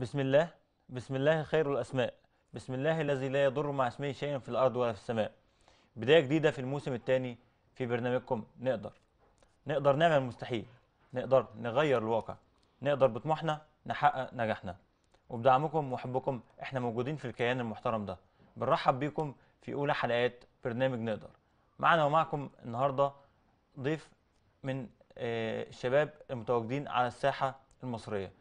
بسم الله بسم الله خير الأسماء بسم الله الذي لا يضر مع اسمه شيئا في الأرض ولا في السماء بداية جديدة في الموسم الثاني في برنامجكم نقدر نقدر نعمل المستحيل نقدر نغير الواقع نقدر بطموحنا نحقق نجاحنا وبدعمكم وحبكم احنا موجودين في الكيان المحترم ده بنرحب بيكم في أولى حلقات برنامج نقدر معنا ومعكم النهاردة ضيف من آه، الشباب المتواجدين على الساحة المصرية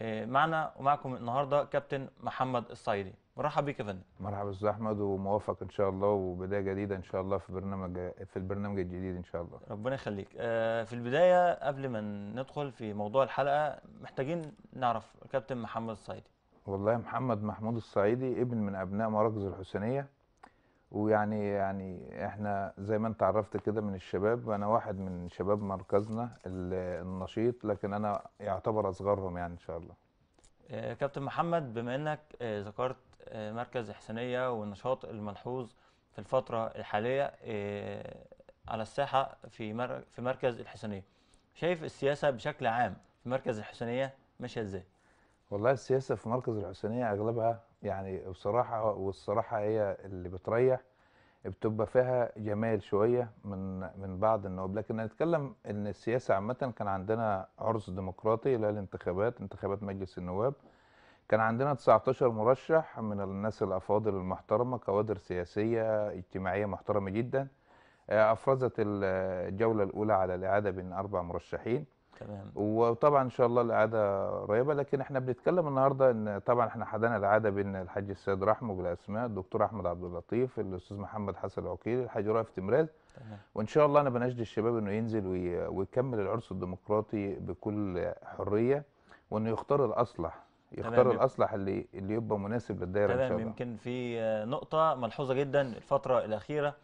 آه، معنا ومعكم النهارده كابتن محمد الصعيدي مرحبا بيك يا فندم مرحبا استاذ احمد وموفق ان شاء الله وبدايه جديده ان شاء الله في برنامج في البرنامج الجديد ان شاء الله ربنا يخليك آه، في البدايه قبل ما ندخل في موضوع الحلقه محتاجين نعرف كابتن محمد الصعيدي والله محمد محمود الصعيدي ابن من ابناء مراكز الحسينيه ويعني يعني احنا زي ما انت عرفت كده من الشباب انا واحد من شباب مركزنا النشيط لكن انا يعتبر اصغرهم يعني ان شاء الله آه، كابتن محمد بما انك آه، ذكرت آه، مركز احسانيه والنشاط الملحوظ في الفتره الحاليه على الساحه في في مركز الحسنيه شايف السياسه بشكل عام في مركز الحسنيه ماشيه ازاي والله السياسه في مركز الحسينيه اغلبها يعني بصراحه والصراحه هي اللي بتريح بتبقى فيها جمال شويه من من بعض النواب لكن نتكلم ان السياسه عامه كان عندنا عرس ديمقراطي اللي هي الانتخابات انتخابات مجلس النواب كان عندنا 19 مرشح من الناس الافاضل المحترمه كوادر سياسيه اجتماعيه محترمه جدا آه، افرزت الجوله الاولى على الاعاده بين اربع مرشحين تمام وطبعا ان شاء الله الاعاده قريبه لكن احنا بنتكلم النهارده ان طبعا احنا حضرنا العاده بين الحاج السيد رحمه بالاسماء الدكتور احمد عبد اللطيف الاستاذ محمد حسن العقيل الحاج رائف تمراز وان شاء الله انا بنشد الشباب انه ينزل ويكمل العرس الديمقراطي بكل حريه وانه يختار الاصلح يختار الاصلح اللي اللي يبقى مناسب للدايره ان شاء الله تمام يمكن في نقطه ملحوظه جدا الفتره الاخيره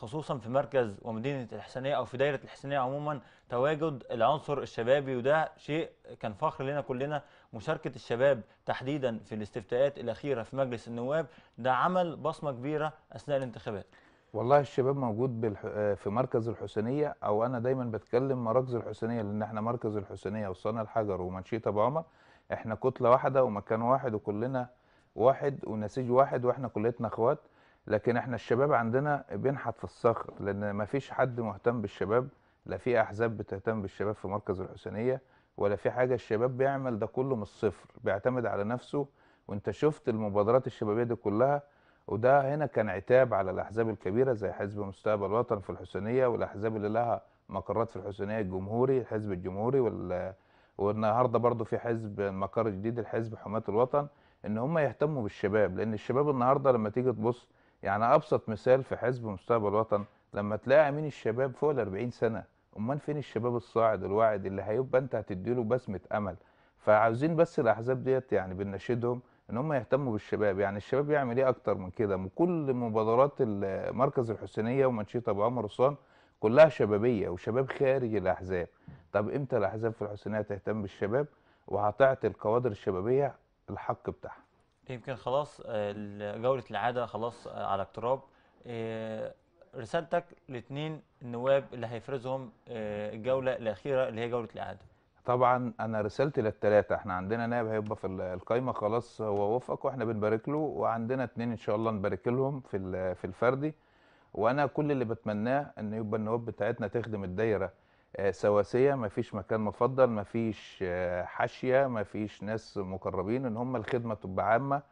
خصوصا في مركز ومدينه الحسينيه او في دايره الحسينيه عموما تواجد العنصر الشبابي وده شيء كان فخر لنا كلنا مشاركه الشباب تحديدا في الاستفتاءات الاخيره في مجلس النواب ده عمل بصمه كبيره اثناء الانتخابات. والله الشباب موجود آه، في مركز الحسينيه او انا دايما بتكلم مراكز الحسينيه لان احنا مركز الحسينيه وصلنا الحجر ومنشيه ابو عمر احنا كتله واحده ومكان واحد وكلنا واحد ونسيج واحد واحنا كليتنا اخوات لكن احنا الشباب عندنا بنحت في الصخر لان ما فيش حد مهتم بالشباب لا في احزاب بتهتم بالشباب في مركز الحسينيه ولا في حاجه الشباب بيعمل ده كله من الصفر بيعتمد على نفسه وانت شفت المبادرات الشبابيه دي كلها وده هنا كان عتاب على الاحزاب الكبيره زي حزب مستقبل الوطن في الحسينيه والاحزاب اللي لها مقرات في الحسينيه الجمهوري الحزب الجمهوري وال والنهارده برضو في حزب مقر جديد الحزب حماه الوطن ان هم يهتموا بالشباب لان الشباب النهارده لما تيجي تبص يعني ابسط مثال في حزب مستقبل وطن لما تلاقي امين الشباب فوق ال 40 سنه امال فين الشباب الصاعد الواعد اللي هيبقى انت هتديله بسمه امل فعاوزين بس الاحزاب ديت يعني بنناشدهم ان هم يهتموا بالشباب يعني الشباب يعمل ايه اكتر من كده من كل مبادرات مركز الحسينيه ومنشطه ابو عمر رصان كلها شبابيه وشباب خارج الاحزاب طب امتى الاحزاب في الحسينيه تهتم بالشباب وهتعطي الكوادر الشبابيه الحق بتاعها يمكن خلاص آه، جولة العادة خلاص آه، على اقتراب آه، رسالتك لاثنين النواب اللي هيفرزهم الجولة الأخيرة اللي هي جولة الإعادة طبعا أنا رسالتي للثلاثة احنا عندنا نائب هيبقى في القايمة خلاص هو وفق واحنا بنبارك له وعندنا اثنين إن شاء الله نبارك لهم في في الفردي وأنا كل اللي بتمناه إن يبقى النواب بتاعتنا تخدم الدايرة آه، سواسيه مفيش مكان مفضل مفيش آه، حاشيه مفيش ناس مقربين ان هم الخدمه تبقى عامه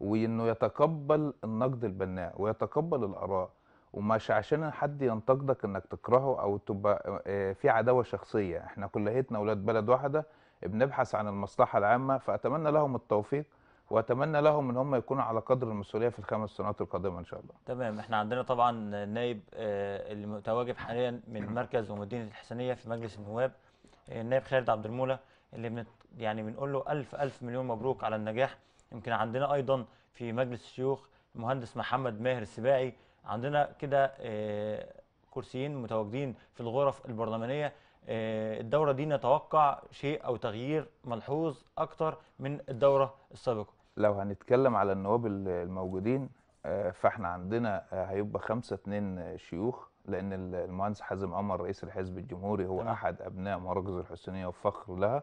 وانه يتقبل النقد البناء ويتقبل الاراء ومش عشان حد ينتقدك انك تكرهه او تبقى آه، في عداوه شخصيه احنا كلهتنا اولاد بلد واحده بنبحث عن المصلحه العامه فاتمنى لهم التوفيق واتمنى لهم ان هم يكونوا على قدر المسؤوليه في الخمس سنوات القادمه ان شاء الله. تمام احنا عندنا طبعا النائب المتواجد آه، حاليا من مركز ومدينه الحسنيه في مجلس النواب آه، النائب خالد عبد المولى اللي من يعني بنقول له الف الف مليون مبروك على النجاح يمكن عندنا ايضا في مجلس الشيوخ المهندس محمد ماهر السباعي عندنا كده آه، كرسيين متواجدين في الغرف البرلمانيه الدوره دي نتوقع شيء او تغيير ملحوظ اكتر من الدوره السابقه لو هنتكلم على النواب الموجودين آه، فاحنا عندنا آه، هيبقى خمسة اتنين شيوخ لان المهندس حازم قمر رئيس الحزب الجمهوري هو تمام. احد ابناء مراكز الحسينيه وفخر لها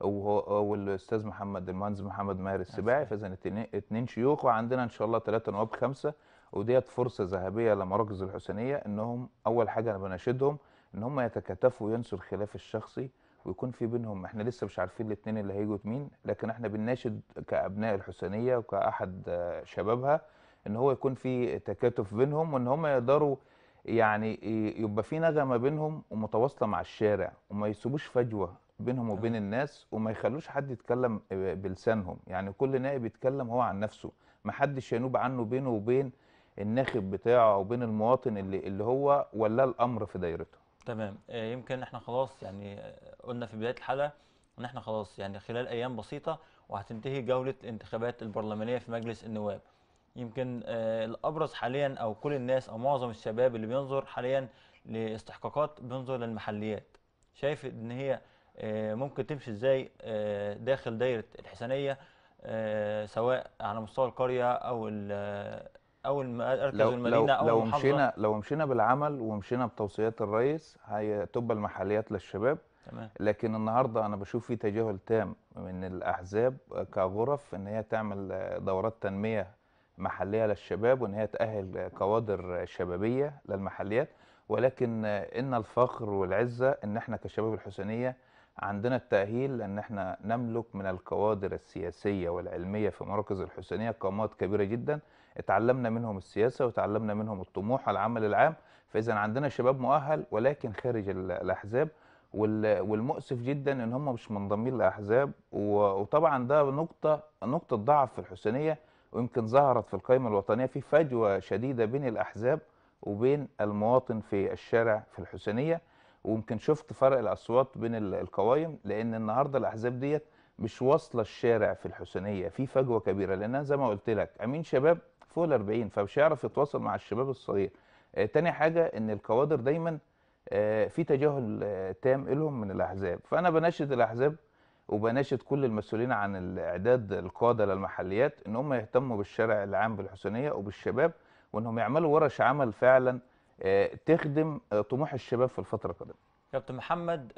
والاستاذ محمد المهندس محمد ماهر السباعي فاذا اتنين شيوخ وعندنا ان شاء الله ثلاثه نواب خمسه وديت فرصه ذهبيه لمراكز الحسينيه انهم اول حاجه انا بناشدهم ان هم يتكاتفوا وينسوا الخلاف الشخصي ويكون في بينهم احنا لسه مش عارفين الاثنين اللي هيجوا مين لكن احنا بنناشد كابناء الحسينيه وكاحد شبابها ان هو يكون في تكاتف بينهم وان هم يقدروا يعني يبقى في نغمه بينهم ومتواصله مع الشارع وما يسيبوش فجوه بينهم وبين آه. الناس وما يخلوش حد يتكلم بلسانهم يعني كل نائب يتكلم هو عن نفسه ما حدش ينوب عنه بينه وبين الناخب بتاعه او بين المواطن اللي اللي هو ولاه الامر في دايرته تمام آه، يمكن احنا خلاص يعني آه، قلنا في بدايه الحلقه ان احنا خلاص يعني خلال ايام بسيطه وهتنتهي جوله الانتخابات البرلمانيه في مجلس النواب يمكن آه، الابرز حاليا او كل الناس او معظم الشباب اللي بينظر حاليا لاستحقاقات بينظر للمحليات شايف ان هي ممكن تمشي ازاي داخل دايره الحسنيه سواء على مستوى القريه او اول مركز لو المدينه لو, لو مشينا لو مشينا بالعمل ومشينا بتوصيات الرئيس هتبقى المحليات للشباب تمام. لكن النهارده انا بشوف في تجاهل تام من الاحزاب كغرف ان هي تعمل دورات تنميه محليه للشباب وان هي تاهل كوادر شبابيه للمحليات ولكن ان الفخر والعزه ان احنا كشباب الحسينيه عندنا التأهيل لأن احنا نملك من الكوادر السياسية والعلمية في مراكز الحسينية قامات كبيرة جدا اتعلمنا منهم السياسه وتعلمنا منهم الطموح على العمل العام فاذا عندنا شباب مؤهل ولكن خارج الاحزاب والمؤسف جدا ان هم مش منضمين لاحزاب وطبعا ده نقطه نقطه ضعف في الحسينيه ويمكن ظهرت في القائمه الوطنيه في فجوه شديده بين الاحزاب وبين المواطن في الشارع في الحسينيه ويمكن شفت فرق الاصوات بين القوائم لان النهارده الاحزاب ديت مش واصله الشارع في الحسينيه في فجوه كبيره لان زي ما قلت لك امين شباب فوق ال 40 فمش هيعرف يتواصل مع الشباب الصغير آه، تاني حاجه ان الكوادر دايما آه، في تجاهل آه، تام لهم من الاحزاب فانا بناشد الاحزاب وبناشد كل المسؤولين عن الاعداد القاده للمحليات ان هم يهتموا بالشارع العام بالحسينيه وبالشباب وانهم يعملوا ورش عمل فعلا تخدم طموح الشباب في الفتره القادمه. كابتن محمد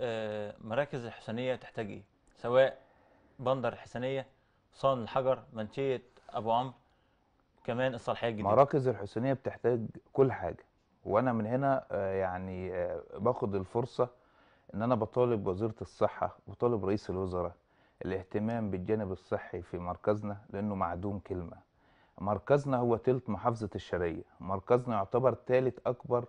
مراكز الحسينيه تحتاج ايه؟ سواء بندر الحسينيه، صان الحجر، منشيه ابو عمرو كمان الصالحيه الجديده مراكز الحسينيه بتحتاج كل حاجه وانا من هنا آه، يعني آه، باخد الفرصه ان انا بطالب وزيره الصحه وطالب رئيس الوزراء الاهتمام بالجانب الصحي في مركزنا لانه معدوم كلمه مركزنا هو تلت محافظه الشرقيه مركزنا يعتبر ثالث اكبر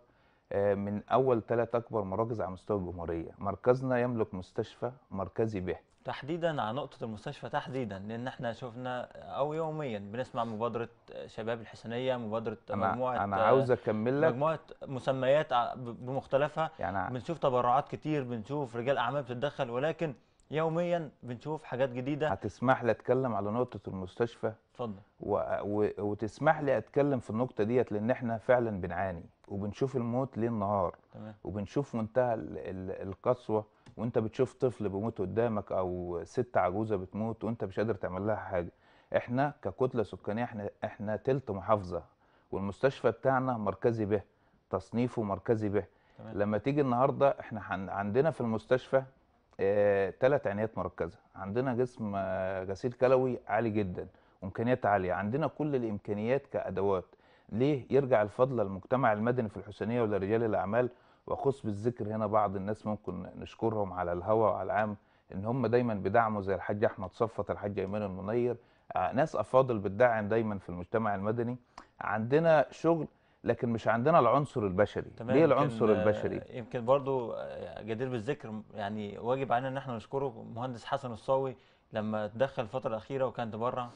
آه، من اول ثلاث اكبر مراكز على مستوى الجمهوريه مركزنا يملك مستشفى مركزي به تحديدا على نقطه المستشفى تحديدا لان احنا شفنا او يوميا بنسمع مبادره شباب الحسينيه مبادره أنا مجموعه انا آه، عاوز اكمل لك مجموعه مسميات بمختلفها يعني بنشوف تبرعات كتير بنشوف رجال اعمال بتتدخل ولكن يوميا بنشوف حاجات جديده هتسمح لي اتكلم على نقطه المستشفى اتفضل و... و... وتسمح لي اتكلم في النقطه ديت لان احنا فعلا بنعاني وبنشوف الموت ليل نهار تمام. وبنشوف منتهى ال... ال... القسوه وانت بتشوف طفل بيموت قدامك او ست عجوزه بتموت وانت مش قادر تعمل لها حاجه احنا ككتله سكانيه احنا احنا تلت محافظه والمستشفى بتاعنا مركزي به تصنيفه مركزي به تمام. لما تيجي النهارده احنا عندنا في المستشفى ثلاث آه، عنايات مركزه عندنا جسم آه، غسيل كلوي عالي جدا وامكانيات عاليه عندنا كل الامكانيات كادوات ليه يرجع الفضل للمجتمع المدني في الحسينيه ولرجال الاعمال واخص بالذكر هنا بعض الناس ممكن نشكرهم على الهوى وعلى العام ان هم دايما بيدعموا زي الحاج احمد صفت الحاج ايمان المنير آه، ناس افاضل بتدعم دايما في المجتمع المدني عندنا شغل لكن مش عندنا العنصر البشري تمام ليه العنصر البشري يمكن برضو آه، جدير بالذكر يعني واجب علينا ان احنا نشكره مهندس حسن الصاوي لما تدخل الفتره الاخيره وكان تبرع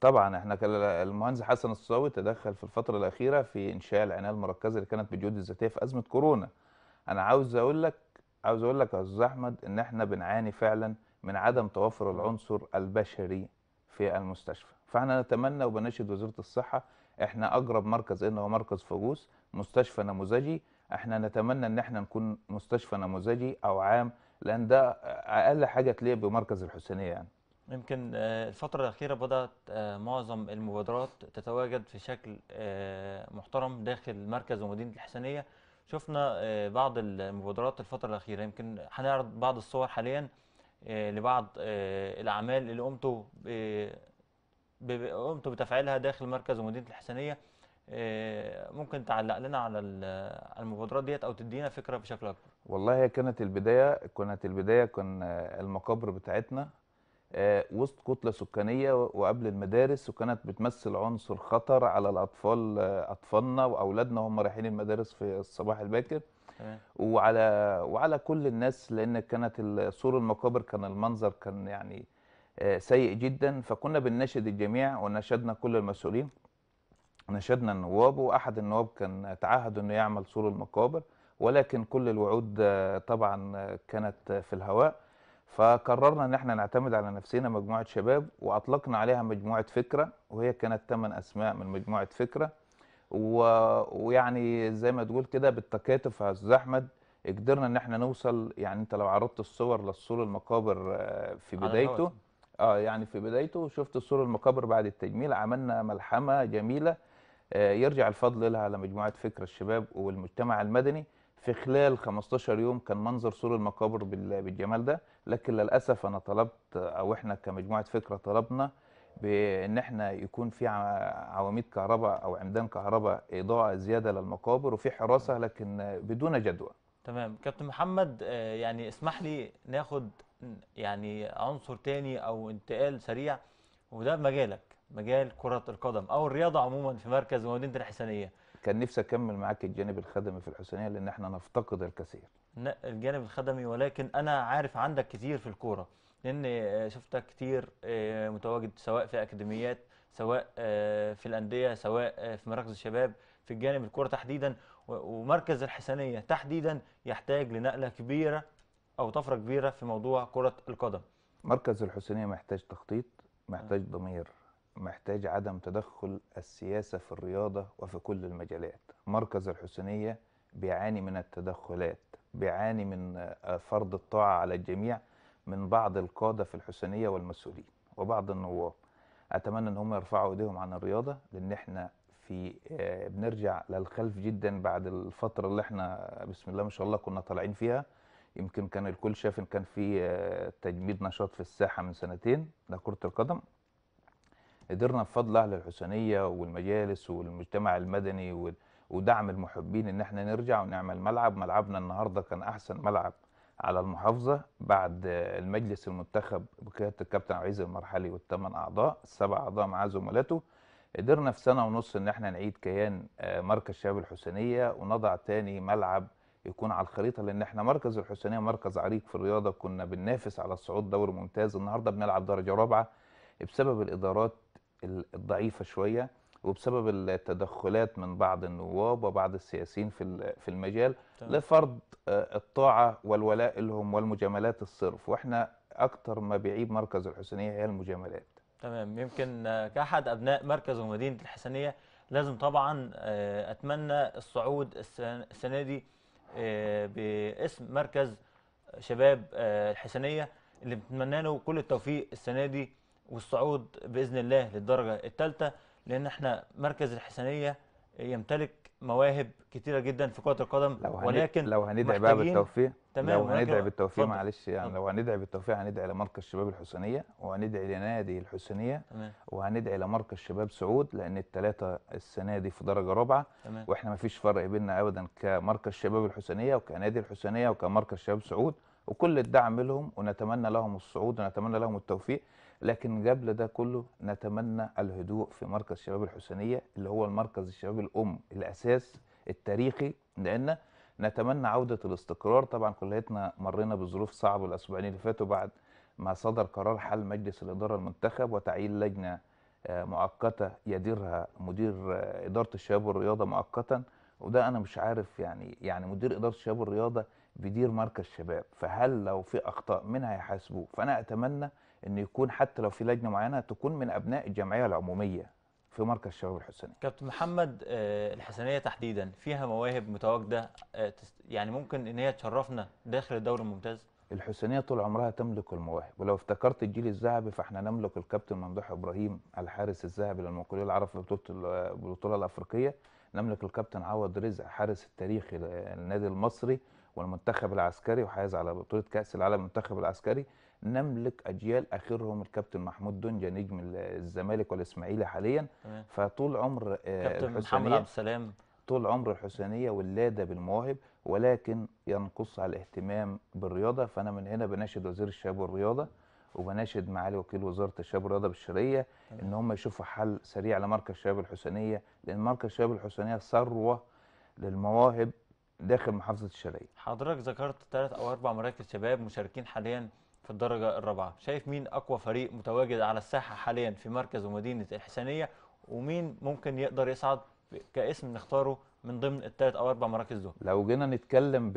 طبعا احنا المهندس حسن الصاوي تدخل في الفتره الاخيره في انشاء العنايه المركزه اللي كانت بالجهود الذاتيه في ازمه كورونا انا عاوز اقول لك عاوز اقول لك يا استاذ احمد ان احنا بنعاني فعلا من عدم توافر العنصر البشري في المستشفى فاحنا نتمنى وبنشد وزاره الصحه احنا اقرب مركز لنا هو مركز فجوس مستشفى نموذجي احنا نتمنى ان احنا نكون مستشفى نموذجي او عام لان ده اقل حاجه تليق بمركز الحسينيه يعني يمكن آه، الفترة الأخيرة بدأت آه، معظم المبادرات تتواجد في شكل آه، محترم داخل مركز ومدينة الحسينيه شفنا بعض المبادرات الفترة الأخيرة يمكن هنعرض بعض الصور حاليا لبعض الأعمال اللي قمتوا قمت بتفعيلها داخل مركز مدينه الحسنيه آه، ممكن تعلق لنا على المبادرات ديت او تدينا فكره بشكل اكبر والله هي كانت البدايه كانت البدايه كان المقابر بتاعتنا آه، وسط كتله سكانيه وقبل المدارس وكانت بتمثل عنصر خطر على الاطفال آه، اطفالنا واولادنا هم رايحين المدارس في الصباح الباكر وعلى وعلى كل الناس لان كانت سور المقابر كان المنظر كان يعني سيء جدا فكنا بنناشد الجميع وناشدنا كل المسؤولين ناشدنا النواب واحد النواب كان تعهد انه يعمل سور المقابر ولكن كل الوعود آه، طبعا آه، كانت في الهواء فقررنا ان احنا نعتمد على نفسنا مجموعه شباب واطلقنا عليها مجموعه فكره وهي كانت ثمان اسماء من مجموعه فكره و... ويعني زي ما تقول كده بالتكاتف يا استاذ احمد قدرنا ان احنا نوصل يعني انت لو عرضت الصور للسور المقابر آه، في بدايته اه يعني في بدايته شفت صور المقابر بعد التجميل عملنا ملحمه جميله آه، يرجع الفضل لها على مجموعه فكره الشباب والمجتمع المدني في خلال 15 يوم كان منظر سور المقابر بالجمال ده لكن للاسف انا طلبت او احنا كمجموعه فكره طلبنا بان احنا يكون في عواميد كهرباء او عمدان كهرباء اضاءه زياده للمقابر وفي حراسه لكن بدون جدوى تمام كابتن محمد آه، يعني اسمح لي ناخد يعني عنصر تاني او انتقال سريع وده مجالك مجال كرة القدم او الرياضة عموما في مركز مدينة الحسنية كان نفسي اكمل معاك الجانب الخدمي في الحسنية لان احنا نفتقد الكثير الجانب الخدمي ولكن انا عارف عندك كثير في الكورة لان آه، شفتك كثير آه، متواجد سواء في اكاديميات سواء في الاندية سواء في مراكز الشباب في الجانب الكرة تحديدا ومركز الحسنية تحديدا يحتاج لنقلة كبيرة أو طفرة كبيرة في موضوع كرة القدم مركز الحسنية محتاج تخطيط محتاج ضمير محتاج عدم تدخل السياسة في الرياضة وفي كل المجالات مركز الحسنية بيعاني من التدخلات بيعاني من آه، فرض الطاعة على الجميع من بعض القادة في الحسنية والمسؤولين وبعض النواب أتمنى أن هم يرفعوا إيديهم عن الرياضة لأن إحنا في آه، بنرجع للخلف جدا بعد الفتره اللي احنا بسم الله ما شاء الله كنا طالعين فيها يمكن كان الكل شاف ان كان في آه، تجميد نشاط في الساحه من سنتين لكره القدم قدرنا بفضل اهل الحسينيه والمجالس والمجتمع المدني ودعم المحبين ان احنا نرجع ونعمل ملعب ملعبنا النهارده كان احسن ملعب على المحافظه بعد آه، المجلس المنتخب بقياده الكابتن عزيز المرحلي والثمان اعضاء السبع اعضاء مع زملاته قدرنا في سنه ونص ان احنا نعيد كيان آه، مركز شباب الحسينيه ونضع تاني ملعب يكون على الخريطه لان احنا مركز الحسينيه مركز عريق في الرياضه كنا بننافس على الصعود دوري ممتاز النهارده بنلعب درجه رابعه بسبب الادارات الضعيفه شويه وبسبب التدخلات من بعض النواب وبعض السياسيين في في المجال لفرض آه، الطاعه والولاء لهم والمجاملات الصرف واحنا اكتر ما بيعيب مركز الحسينيه هي المجاملات تمام يمكن كأحد أبناء مركز ومدينة الحسنية لازم طبعا آه، أتمنى الصعود السنة دي آه، باسم مركز شباب آه، الحسنية اللي بتمنى له كل التوفيق السنة دي والصعود بإذن الله للدرجة الثالثة لأن احنا مركز الحسنية يمتلك مواهب كتيره جدا في كره القدم لو ولكن لو هندعي بقى بالتوفيق تمام لو هندعي بالتوفيق معلش يعني لو هندعي بالتوفيق هندعي لمركز شباب الحسينيه وهندعي لنادي الحسينيه وهندعي لمركز شباب سعود لان الثلاثه السنه دي في درجه رابعه واحنا ما فيش فرق بيننا ابدا كمركز شباب الحسينيه وكنادي الحسينيه وكمركز شباب سعود وكل الدعم لهم ونتمنى لهم الصعود ونتمنى لهم التوفيق لكن قبل ده كله نتمنى الهدوء في مركز شباب الحسينيه اللي هو المركز الشباب الام الاساس التاريخي لان نتمنى عوده الاستقرار طبعا كليتنا مرينا بظروف صعبه الاسبوعين اللي فاتوا بعد ما صدر قرار حل مجلس الاداره المنتخب وتعيين لجنه آه، مؤقته يديرها مدير آه، اداره الشباب والرياضه مؤقتا وده انا مش عارف يعني يعني مدير اداره الشباب والرياضه بيدير مركز شباب فهل لو في اخطاء منها يحاسبوه فانا اتمنى ان يكون حتى لو في لجنه معينه تكون من ابناء الجمعيه العموميه في مركز شباب الحسينيه. كابتن محمد آه، الحسينيه تحديدا فيها مواهب متواجده آه، يعني ممكن ان هي تشرفنا داخل الدوري الممتاز؟ الحسينيه طول عمرها تملك المواهب ولو افتكرت الجيل الذهبي فاحنا نملك الكابتن ممدوح ابراهيم الحارس الذهبي للمقاولين العرب في بطوله البطوله الافريقيه نملك الكابتن عوض رزق حارس التاريخي للنادي المصري والمنتخب العسكري وحاز على بطوله كاس العالم المنتخب العسكري نملك اجيال اخرهم الكابتن محمود دونجا نجم الزمالك والاسماعيلي حاليا فطول عمر آه، كابتن محمد عبد السلام طول عمر الحسينيه ولاده بالمواهب ولكن ينقصها الاهتمام بالرياضه فانا من هنا بناشد وزير الشباب والرياضه وبناشد معالي وكيل وزاره الشباب والرياضه بالشريه ان هم يشوفوا حل سريع لمركز الشباب الحسينيه لان مركز الشباب الحسينيه ثروه للمواهب داخل محافظه الشرقيه. حضرتك ذكرت ثلاث او اربع مراكز شباب مشاركين حاليا في الدرجة الرابعة شايف مين أقوى فريق متواجد على الساحة حاليا في مركز ومدينة الحسينية ومين ممكن يقدر يصعد كاسم نختاره من ضمن الثلاث أو أربع مراكز دول لو جينا نتكلم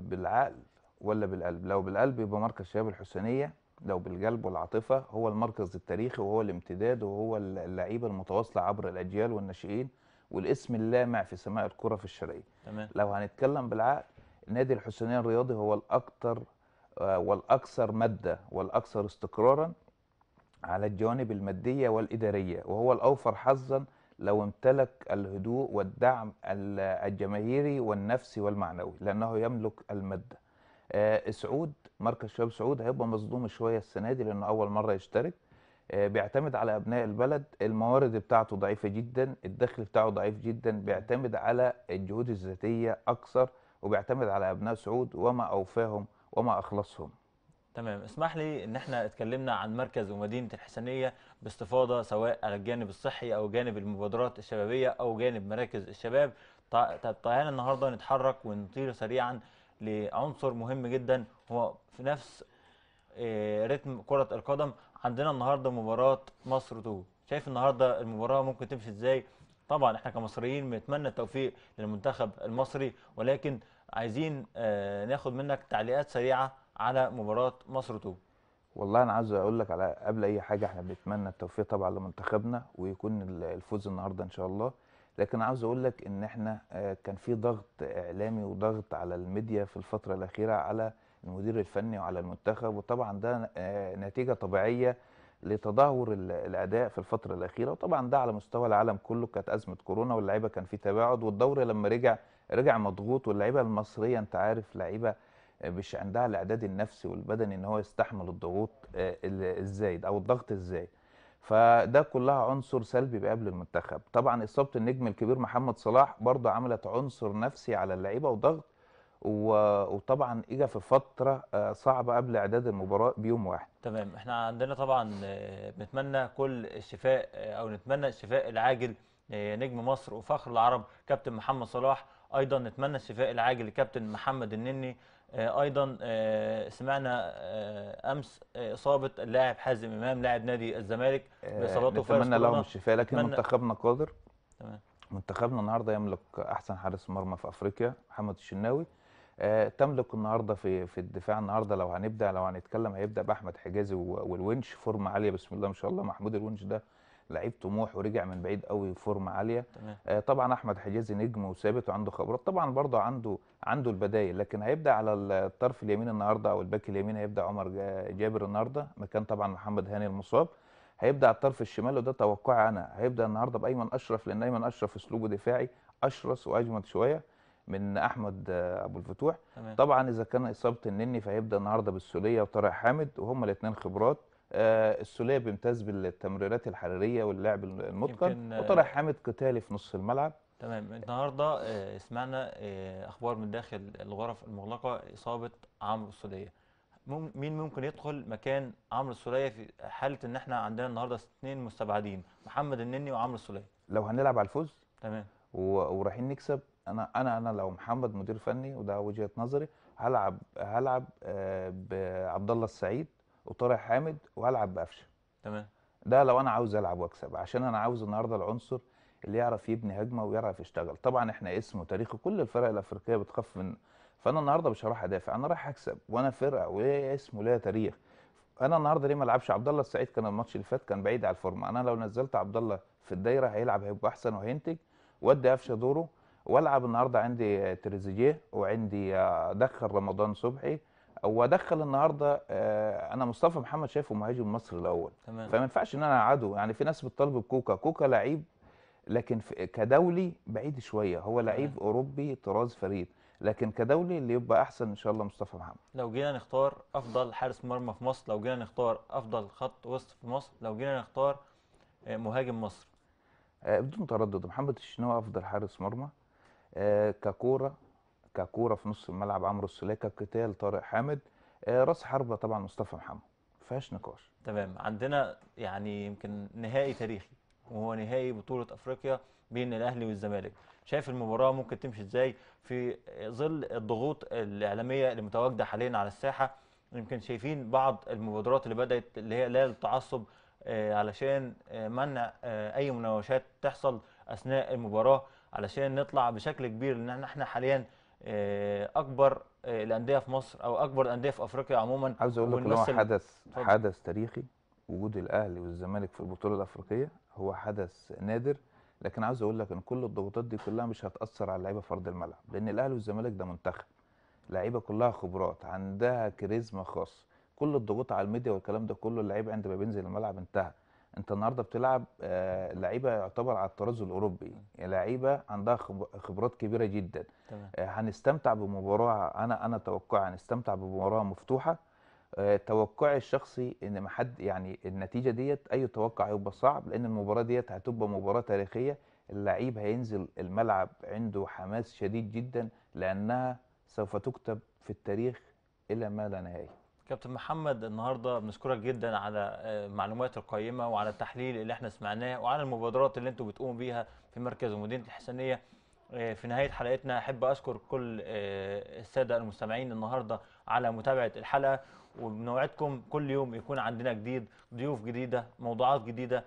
بالعقل ولا بالقلب لو بالقلب يبقى مركز شباب الحسينية لو بالقلب والعاطفة هو المركز التاريخي وهو الامتداد وهو اللعيبة المتواصلة عبر الأجيال والناشئين والاسم اللامع في سماء الكرة في الشرقية تمام. لو هنتكلم بالعقل نادي الحسينية الرياضي هو الأكثر آه، والاكثر ماده والاكثر استقرارا على الجوانب الماديه والاداريه وهو الاوفر حظا لو امتلك الهدوء والدعم الجماهيري والنفسي والمعنوي لانه يملك الماده آه، سعود مركز شباب سعود هيبقى مصدوم شويه السنه دي لانه اول مره يشترك آه، بيعتمد على ابناء البلد الموارد بتاعته ضعيفه جدا الدخل بتاعه ضعيف جدا بيعتمد على الجهود الذاتيه اكثر وبيعتمد على ابناء سعود وما اوفاهم وما اخلصهم تمام اسمح لي ان احنا اتكلمنا عن مركز ومدينه الحسنيه باستفاضه سواء على الجانب الصحي او جانب المبادرات الشبابيه او جانب مراكز الشباب تعالى النهارده نتحرك ونطير سريعا لعنصر مهم جدا هو في نفس آه، رتم كره القدم عندنا النهارده مباراه مصر تو شايف النهارده المباراه ممكن تمشي ازاي طبعا احنا كمصريين بنتمنى التوفيق للمنتخب المصري ولكن عايزين آه، ناخد منك تعليقات سريعه على مباراه مصر تو والله انا عايز اقول لك على قبل اي حاجه احنا بنتمنى التوفيق طبعا لمنتخبنا ويكون الفوز النهارده ان شاء الله لكن عاوز اقول لك ان احنا آه، كان في ضغط اعلامي وضغط على الميديا في الفتره الاخيره على المدير الفني وعلى المنتخب وطبعا ده آه، نتيجه طبيعيه لتدهور الاداء في الفتره الاخيره وطبعا ده على مستوى العالم كله كانت ازمه كورونا واللعيبه كان في تباعد والدوري لما رجع رجع مضغوط واللعيبه المصريه انت عارف لعيبه آه، مش عندها الاعداد النفسي والبدني ان هو يستحمل الضغوط آه، الزايد او الضغط الزايد فده كلها عنصر سلبي بيقابل المنتخب طبعا اصابه النجم الكبير محمد صلاح برضه عملت عنصر نفسي على اللعيبه وضغط وطبعا اجى في فتره آه، صعبه قبل اعداد المباراه بيوم واحد تمام احنا عندنا طبعا بنتمنى كل الشفاء او نتمنى الشفاء العاجل نجم مصر وفخر العرب كابتن محمد صلاح ايضا نتمنى الشفاء العاجل لكابتن محمد النني آه، ايضا آه، سمعنا آه، امس اصابه اللاعب حازم امام لاعب نادي الزمالك باصابته في نتمنى لهم الشفاء لكن منتخبنا قادر تمام منتخبنا النهارده يملك احسن حارس مرمى في افريقيا محمد الشناوي تملك النهارده في في الدفاع النهارده لو هنبدا لو هنتكلم هيبدا باحمد حجازي والونش فورمه عاليه بسم الله ما شاء الله محمود الونش ده لعيب طموح ورجع من بعيد قوي فورمه عاليه تمام. آه، طبعا احمد حجازي نجم وثابت وعنده خبرات طبعا برضه عنده عنده البدايل لكن هيبدا على الطرف اليمين النهارده او الباك اليمين هيبدا عمر جابر النهارده مكان طبعا محمد هاني المصاب هيبدا على الطرف الشمال وده توقعي انا هيبدا النهارده بايمن اشرف لان ايمن اشرف اسلوبه دفاعي اشرس واجمد شويه من احمد آه، ابو الفتوح تمام. طبعا اذا كان اصابه النني فهيبدا النهارده بالسوليه وطارق حامد وهما الاثنين خبرات آه، السوليه بيمتاز بالتمريرات الحراريه واللعب المتقن آه، وطلع حامد قتالي في نص الملعب تمام النهارده آه، سمعنا اخبار من داخل الغرف المغلقه اصابه عمرو السوليه مين ممكن يدخل مكان عمرو السوليه في حاله ان احنا عندنا النهارده اثنين مستبعدين محمد النني وعمرو السوليه لو هنلعب على الفوز تمام ورايحين نكسب انا انا انا لو محمد مدير فني وده وجهه نظري هلعب هلعب بعبد الله السعيد وطارق حامد والعب بقفشه تمام ده لو انا عاوز العب واكسب عشان انا عاوز النهارده العنصر اللي يعرف يبني هجمه ويعرف يشتغل طبعا احنا اسمه تاريخه كل الفرق الافريقيه بتخاف من فانا النهارده مش هروح ادافع انا رايح اكسب وانا فرقه واسمه اسم تاريخ انا النهارده ليه ما العبش عبد الله السعيد كان الماتش اللي فات كان بعيد على الفورمه انا لو نزلت عبد الله في الدايره هيلعب هيبقى احسن وهينتج وادي قفشه دوره والعب النهارده عندي تريزيجيه وعندي آه، دخل رمضان صبحي وادخل النهارده آه، انا مصطفى محمد شايفه مهاجم مصر الاول تمام. فما ينفعش ان انا اقعده يعني في ناس بتطالب بكوكا كوكا لعيب لكن كدولي بعيد شويه هو لعيب تمام. اوروبي طراز فريد لكن كدولي اللي يبقى احسن ان شاء الله مصطفى محمد لو جينا نختار افضل حارس مرمى في مصر لو جينا نختار افضل خط وسط في مصر لو جينا نختار آه، مهاجم مصر آه، بدون تردد محمد الشناوي افضل حارس مرمى ككوره ككوره كوره في نص الملعب عمرو السلاكه قتال طارق حامد آه، راس حربه طبعا مصطفى محمد ما فيهاش نقاش تمام عندنا يعني يمكن نهائي تاريخي وهو نهائي بطوله افريقيا بين الاهلي والزمالك شايف المباراه ممكن تمشي ازاي في ظل الضغوط الاعلاميه اللي متواجده حاليا على الساحه يمكن شايفين بعض المبادرات اللي بدات اللي هي لا التعصب آه، علشان آه، منع اي مناوشات تحصل اثناء المباراه علشان نطلع بشكل كبير لان احنا حاليا آه، اكبر آه، الانديه في مصر او اكبر الانديه في افريقيا عموما عاوز اقول لك ان هو حدث طبعا. حدث تاريخي وجود الاهلي والزمالك في البطوله الافريقيه هو حدث نادر لكن عاوز اقول لك ان كل الضغوطات دي كلها مش هتاثر على اللعيبه في ارض الملعب لان الاهلي والزمالك ده منتخب لعيبه كلها خبرات عندها كاريزما خاص كل الضغوط على الميديا والكلام ده كله اللعيب عندما بينزل الملعب انتهى انت النهارده بتلعب آه، لعيبه يعتبر على الطراز الاوروبي لعيبه عندها خبرات كبيره جدا تمام. آه، هنستمتع بمباراه انا انا توقعي هنستمتع بمباراه مفتوحه آه، توقعي الشخصي ان ما حد يعني النتيجه ديت اي توقع هيبقى صعب لان المباراه ديت هتبقى مباراه تاريخيه اللعيب هينزل الملعب عنده حماس شديد جدا لانها سوف تكتب في التاريخ الى ما لا نهايه كابتن محمد النهارده بنشكرك جدا على المعلومات آه، القيمه وعلى التحليل اللي احنا سمعناه وعلى المبادرات اللي انتوا بتقوموا بيها في مركز مدينه الحسنيه آه، في نهايه حلقتنا احب اشكر كل آه، الساده المستمعين النهارده على متابعه الحلقه وبنوعدكم كل يوم يكون عندنا جديد ضيوف جديده موضوعات جديده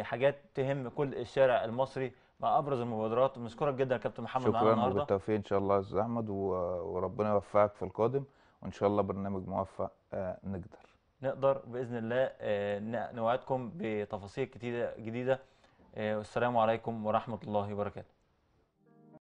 حاجات تهم كل الشارع المصري مع ابرز المبادرات بنشكرك جدا كابتن محمد شكرا النهارده شكرا وبالتوفيق ان شاء الله يا استاذ احمد وربنا يوفقك في القادم وان شاء الله برنامج موفق نقدر نقدر باذن الله آه، نوعدكم بتفاصيل جديده جديده آه، والسلام عليكم ورحمه الله وبركاته